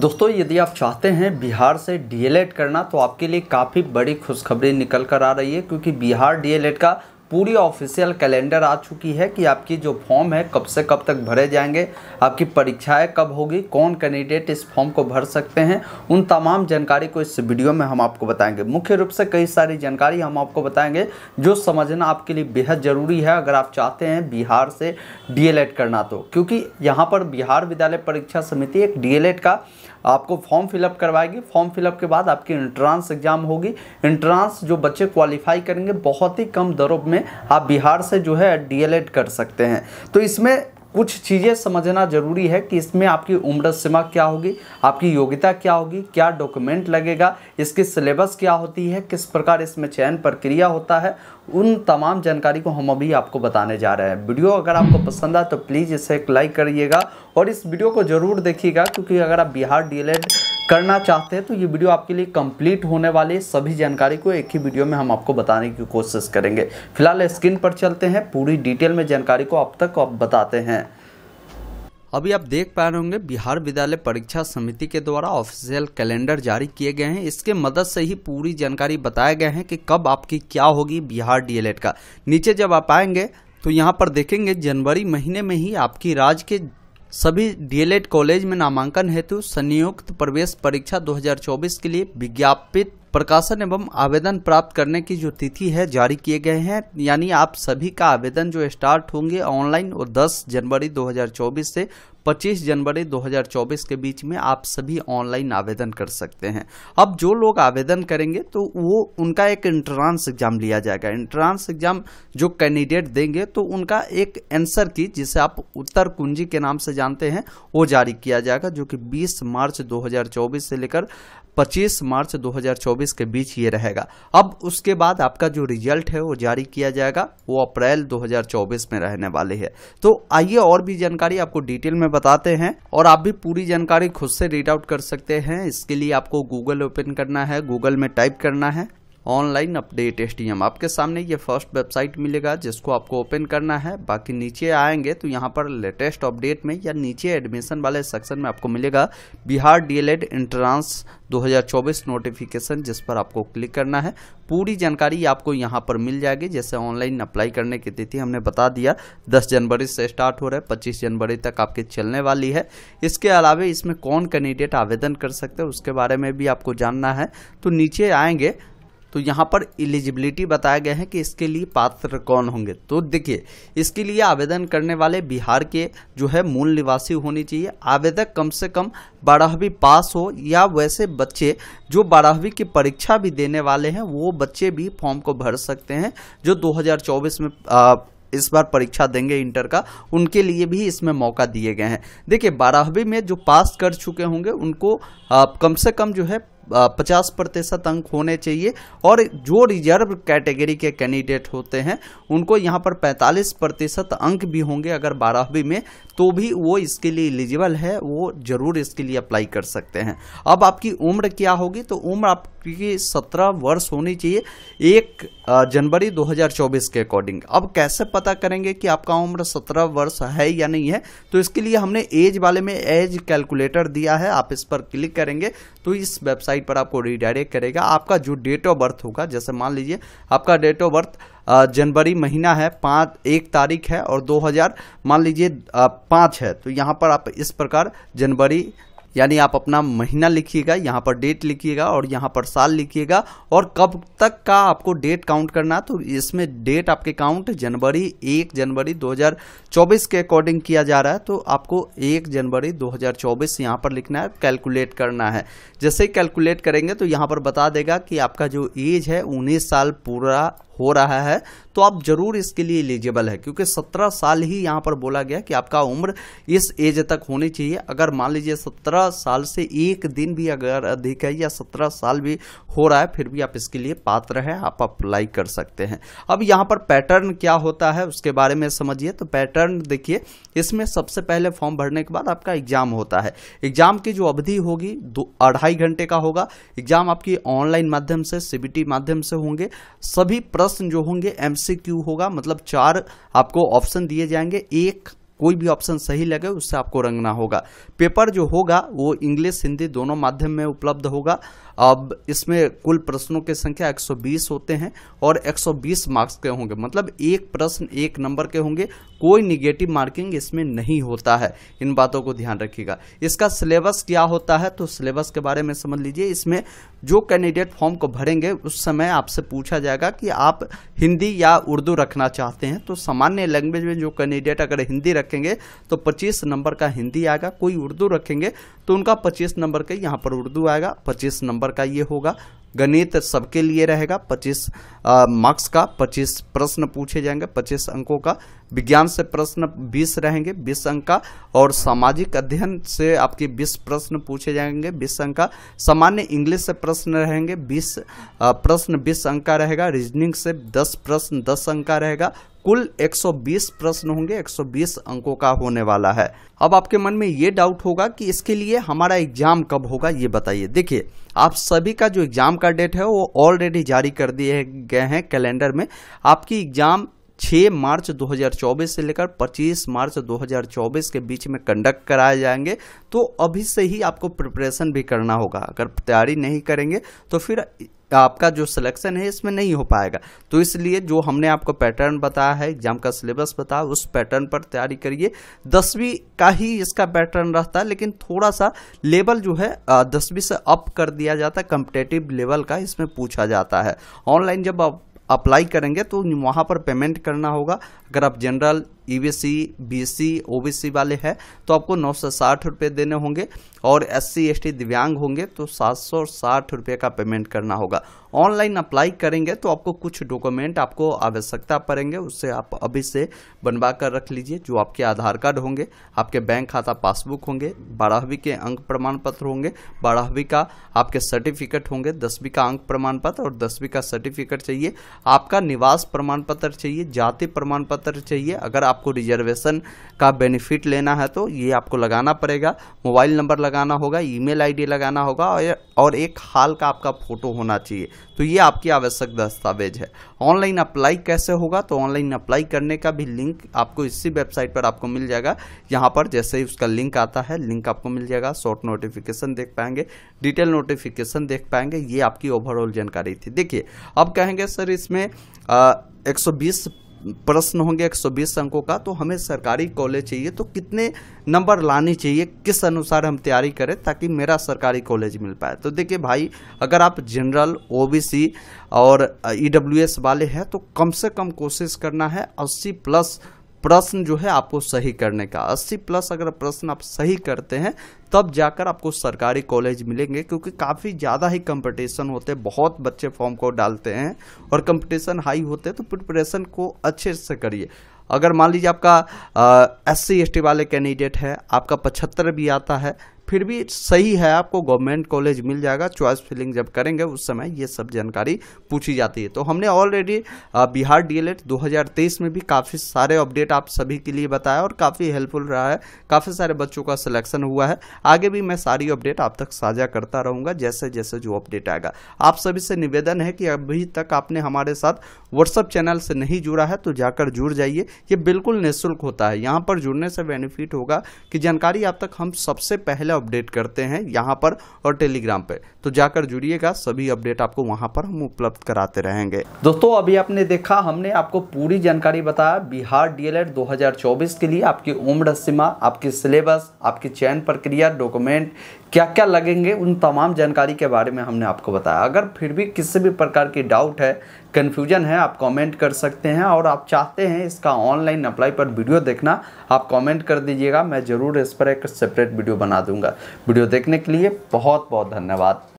दोस्तों यदि आप चाहते हैं बिहार से डीएलएड करना तो आपके लिए काफ़ी बड़ी खुशखबरी निकल कर आ रही है क्योंकि बिहार डीएलएड का पूरी ऑफिशियल कैलेंडर आ चुकी है कि आपकी जो फॉर्म है कब से कब तक भरे जाएंगे आपकी परीक्षाएं कब होगी कौन कैंडिडेट इस फॉर्म को भर सकते हैं उन तमाम जानकारी को इस वीडियो में हम आपको बताएंगे मुख्य रूप से कई सारी जानकारी हम आपको बताएंगे जो समझना आपके लिए बेहद ज़रूरी है अगर आप चाहते हैं बिहार से डी करना तो क्योंकि यहाँ पर बिहार विद्यालय परीक्षा समिति एक डी का आपको फॉर्म फिलअप करवाएगी फॉर्म फिलअप के बाद आपकी इंट्रांस एग्ज़ाम होगी इंट्रांस जो बच्चे क्वालिफाई करेंगे बहुत ही कम दरों में में आप बिहार से जो है डीएलएड कर सकते हैं तो इसमें कुछ चीज़ें समझना जरूरी है कि इसमें आपकी उम्र सीमा क्या होगी आपकी योग्यता क्या होगी क्या डॉक्यूमेंट लगेगा इसकी सिलेबस क्या होती है किस प्रकार इसमें चयन प्रक्रिया होता है उन तमाम जानकारी को हम अभी आपको बताने जा रहे हैं वीडियो अगर आपको पसंद आए तो प्लीज़ इसे एक लाइक करिएगा और इस वीडियो को ज़रूर देखिएगा क्योंकि अगर आप बिहार डी करना चाहते हैं तो ये वीडियो आपके लिए कंप्लीट होने वाले सभी जानकारी को एक ही वीडियो में हम आपको बताने की कोशिश करेंगे फिलहाल स्क्रीन पर चलते हैं पूरी डिटेल में जानकारी को आप तक आप बताते हैं अभी आप देख पा रहे होंगे बिहार विद्यालय परीक्षा समिति के द्वारा ऑफिशियल कैलेंडर जारी किए गए हैं इसके मदद से ही पूरी जानकारी बताया गया है कि कब आपकी क्या होगी बिहार डीएलएड का नीचे जब आप आएंगे तो यहाँ पर देखेंगे जनवरी महीने में ही आपकी राज्य के सभी डीएलएड कॉलेज में नामांकन हेतु संयुक्त प्रवेश परीक्षा 2024 के लिए विज्ञापित प्रकाशन एवं आवेदन प्राप्त करने की जो तिथि है जारी किए गए हैं यानी आप सभी का आवेदन जो स्टार्ट होंगे ऑनलाइन और 10 जनवरी 2024 से 25 जनवरी 2024 के बीच में आप सभी ऑनलाइन आवेदन कर सकते हैं अब जो लोग आवेदन करेंगे तो वो उनका एक इंट्रांस एग्जाम लिया जाएगा इंट्रांस एग्जाम जो कैंडिडेट देंगे तो उनका एक आंसर की जिसे आप उत्तर कुंजी के नाम से जानते हैं वो जारी किया जाएगा जो कि 20 मार्च 2024 से लेकर 25 मार्च चौबीस के बीच ये रहेगा अब उसके बाद आपका जो रिजल्ट है वो जारी किया जाएगा वो अप्रैल 2024 में रहने वाले है तो आइए और भी जानकारी आपको डिटेल में बताते हैं और आप भी पूरी जानकारी खुद से रीड आउट कर सकते हैं इसके लिए आपको गूगल ओपन करना है गूगल में टाइप करना है ऑनलाइन अपडेट एस आपके सामने ये फर्स्ट वेबसाइट मिलेगा जिसको आपको ओपन करना है बाकी नीचे आएंगे तो यहाँ पर लेटेस्ट अपडेट में या नीचे एडमिशन वाले सेक्शन में आपको मिलेगा बिहार डीएलएड एंट्रांस 2024 नोटिफिकेशन जिस पर आपको क्लिक करना है पूरी जानकारी आपको यहाँ पर मिल जाएगी जैसे ऑनलाइन अप्लाई करने की तिथि हमने बता दिया दस जनवरी से स्टार्ट हो रहा है पच्चीस जनवरी तक आपके चलने वाली है इसके अलावा इसमें कौन कैंडिडेट आवेदन कर सकते हैं उसके बारे में भी आपको जानना है तो नीचे आएंगे तो यहाँ पर एलिजिबिलिटी बताया गया है कि इसके लिए पात्र कौन होंगे तो देखिए इसके लिए आवेदन करने वाले बिहार के जो है मूल निवासी होने चाहिए आवेदक कम से कम बारहवीं पास हो या वैसे बच्चे जो बारहवीं की परीक्षा भी देने वाले हैं वो बच्चे भी फॉर्म को भर सकते हैं जो दो में आ, इस बार परीक्षा देंगे इंटर का उनके लिए भी इसमें मौका दिए गए हैं देखिए बारहवीं में जो पास कर चुके होंगे उनको आ, कम से कम जो है पचास प्रतिशत अंक होने चाहिए और जो रिजर्व कैटेगरी के कैंडिडेट होते हैं उनको यहाँ पर पैंतालीस प्रतिशत अंक भी होंगे अगर बारहवीं में तो भी वो इसके लिए एलिजिबल है वो जरूर इसके लिए अप्लाई कर सकते हैं अब आपकी उम्र क्या होगी तो उम्र आप क्योंकि सत्रह वर्ष होनी चाहिए एक जनवरी 2024 के अकॉर्डिंग अब कैसे पता करेंगे कि आपका उम्र सत्रह वर्ष है या नहीं है तो इसके लिए हमने एज वाले में एज कैलकुलेटर दिया है आप इस पर क्लिक करेंगे तो इस वेबसाइट पर आपको रिडायरेक्ट करेगा आपका जो डेट ऑफ बर्थ होगा जैसे मान लीजिए आपका डेट ऑफ बर्थ जनवरी महीना है पाँच एक तारीख है और 2000 मान लीजिए पाँच है तो यहाँ पर आप इस प्रकार जनवरी यानी आप अपना महीना लिखिएगा यहाँ पर डेट लिखिएगा और यहाँ पर साल लिखिएगा और कब तक का आपको डेट काउंट करना तो इसमें डेट आपके काउंट जनवरी एक जनवरी 2024 के अकॉर्डिंग किया जा रहा है तो आपको एक जनवरी 2024 यहाँ पर लिखना है कैलकुलेट करना है जैसे कैलकुलेट करेंगे तो यहाँ पर बता देगा कि आपका जो एज है उन्नीस साल पूरा हो रहा है तो आप जरूर इसके लिए एलिजिबल है क्योंकि 17 साल ही यहाँ पर बोला गया कि आपका उम्र इस एज तक होनी चाहिए अगर मान लीजिए सत्रह साल से एक दिन भी अगर अधिक है या सत्रह साल भी हो रहा है फिर भी आप इसके लिए पात्र हैं आप अप्लाई कर सकते हैं अब यहाँ पर पैटर्न क्या होता है उसके बारे में समझिए तो पैटर्न देखिए इसमें सबसे पहले फॉर्म भरने के बाद आपका एग्जाम होता है एग्जाम की जो अवधि होगी दो अढ़ाई घंटे का होगा एग्जाम आपकी ऑनलाइन माध्यम से सीबीटी माध्यम से होंगे सभी प्रश्न जो होंगे एमसीक्यू होगा मतलब चार आपको ऑप्शन दिए जाएंगे एक कोई भी ऑप्शन सही लगे उससे आपको रंगना होगा पेपर जो होगा वो इंग्लिश हिंदी दोनों माध्यम में उपलब्ध होगा अब इसमें कुल प्रश्नों की संख्या 120 होते हैं और 120 मार्क्स के होंगे मतलब एक प्रश्न एक नंबर के होंगे कोई निगेटिव मार्किंग इसमें नहीं होता है इन बातों को ध्यान रखिएगा इसका सिलेबस क्या होता है तो सिलेबस के बारे में समझ लीजिए इसमें जो कैंडिडेट फॉर्म को भरेंगे उस समय आपसे पूछा जाएगा कि आप हिंदी या उर्दू रखना चाहते हैं तो सामान्य लैंग्वेज में जो कैंडिडेट अगर हिंदी रखेंगे तो 25 नंबर का हिंदी आएगा कोई उर्दू रखेंगे तो उनका 25 नंबर का यहाँ पर उर्दू आएगा 25 नंबर का ये होगा गणित सबके लिए रहेगा 25 मार्क्स का 25 प्रश्न पूछे जाएंगे 25 अंकों का विज्ञान से प्रश्न 20 रहेंगे 20 अंक का और सामाजिक अध्ययन से आपके 20 प्रश्न पूछे जाएंगे 20 अंक का सामान्य इंग्लिश से प्रश्न रहेंगे 20 प्रश्न 20 अंक का रहेगा रीजनिंग से 10 प्रश्न 10 अंक का रहेगा कुल 120 प्रश्न होंगे 120 अंकों का होने वाला है अब आपके मन में ये डाउट होगा कि इसके लिए हमारा एग्जाम कब होगा ये बताइए देखिए आप सभी का जो एग्जाम का डेट है वो ऑलरेडी जारी कर दिए गए हैं कैलेंडर में आपकी एग्जाम 6 मार्च 2024 से लेकर 25 मार्च 2024 के बीच में कंडक्ट कराए जाएंगे तो अभी से ही आपको प्रिपरेशन भी करना होगा अगर तैयारी नहीं करेंगे तो फिर आपका जो सिलेक्शन है इसमें नहीं हो पाएगा तो इसलिए जो हमने आपको पैटर्न बताया है एग्जाम का सिलेबस बताया उस पैटर्न पर तैयारी करिए दसवीं का ही इसका पैटर्न रहता है लेकिन थोड़ा सा लेवल जो है दसवीं से अप कर दिया जाता है कम्पिटेटिव लेवल का इसमें पूछा जाता है ऑनलाइन जब आप अप्लाई करेंगे तो वहाँ पर पेमेंट करना होगा अगर आप जनरल ईबीसी बीसी ओबीसी वाले हैं तो आपको नौ सौ साठ रुपये देने होंगे और एससी एसटी दिव्यांग होंगे तो सात सौ साठ रुपये का पेमेंट करना होगा ऑनलाइन अप्लाई करेंगे तो आपको कुछ डॉक्यूमेंट आपको आवश्यकता पड़ेंगे उससे आप अभी से बनवा कर रख लीजिए जो आपके आधार कार्ड होंगे आपके बैंक खाता पासबुक होंगे बारहवीं के अंक प्रमाण पत्र होंगे बारहवीं का आपके सर्टिफिकेट होंगे दसवीं का अंक प्रमाण पत्र और दसवीं का सर्टिफिकेट चाहिए आपका निवास प्रमाण पत्र चाहिए जाति प्रमाण पत्र चाहिए अगर आप आपको रिजर्वेशन का बेनिफिट लेना है तो ये आपको लगाना पड़ेगा मोबाइल नंबर लगाना होगा ईमेल आईडी लगाना होगा और एक हाल का आपका फ़ोटो होना चाहिए तो ये आपकी आवश्यक दस्तावेज है ऑनलाइन अप्लाई कैसे होगा तो ऑनलाइन अप्लाई करने का भी लिंक आपको इसी वेबसाइट पर आपको मिल जाएगा यहाँ पर जैसे ही उसका लिंक आता है लिंक आपको मिल जाएगा शॉर्ट नोटिफिकेशन देख पाएंगे डिटेल नोटिफिकेशन देख पाएंगे ये आपकी ओवरऑल जानकारी थी देखिए अब कहेंगे सर इसमें एक प्रश्न होंगे 120 अंकों का तो हमें सरकारी कॉलेज चाहिए तो कितने नंबर लाने चाहिए किस अनुसार हम तैयारी करें ताकि मेरा सरकारी कॉलेज मिल पाए तो देखिए भाई अगर आप जनरल ओबीसी और ईडब्ल्यूएस e वाले हैं तो कम से कम कोशिश करना है 80 प्लस प्रश्न जो है आपको सही करने का 80 प्लस अगर प्रश्न आप सही करते हैं तब जाकर आपको सरकारी कॉलेज मिलेंगे क्योंकि काफ़ी ज़्यादा ही कंपटीशन होते हैं बहुत बच्चे फॉर्म को डालते हैं और कंपटीशन हाई होते हैं तो प्रिपरेशन को अच्छे से करिए अगर मान लीजिए आपका एस सी एस वाले कैंडिडेट है आपका पचहत्तर भी आता है फिर भी सही है आपको गवर्नमेंट कॉलेज मिल जाएगा चॉइस फिलिंग जब करेंगे उस समय ये सब जानकारी पूछी जाती है तो हमने ऑलरेडी बिहार डीएलएड 2023 में भी काफ़ी सारे अपडेट आप सभी के लिए बताया और काफ़ी हेल्पफुल रहा है काफ़ी सारे बच्चों का सिलेक्शन हुआ है आगे भी मैं सारी अपडेट आप तक साझा करता रहूँगा जैसे जैसे जो अपडेट आएगा आप सभी से निवेदन है कि अभी तक आपने हमारे साथ व्हाट्सअप चैनल से नहीं जुड़ा है तो जाकर जुड़ जाइए ये बिल्कुल निःशुल्क होता है यहाँ पर जुड़ने से बेनिफिट होगा कि जानकारी आप तक हम सबसे पहले अपडेट करते हैं यहाँ पर और टेलीग्राम पे तो जाकर जुड़िएगा सभी अपडेट आपको वहाँ पर हम उपलब्ध कराते रहेंगे दोस्तों अभी आपने देखा हमने आपको पूरी जानकारी बताया बिहार डीएलएड 2024 के लिए आपकी उम्र सीमा आपके सिलेबस आपकी चयन प्रक्रिया डॉक्यूमेंट क्या क्या लगेंगे उन तमाम जानकारी के बारे में हमने आपको बताया अगर फिर भी किसी भी प्रकार की डाउट है कन्फ्यूजन है आप कमेंट कर सकते हैं और आप चाहते हैं इसका ऑनलाइन अप्लाई पर वीडियो देखना आप कमेंट कर दीजिएगा मैं ज़रूर इस पर एक सेपरेट वीडियो बना दूंगा वीडियो देखने के लिए बहुत बहुत धन्यवाद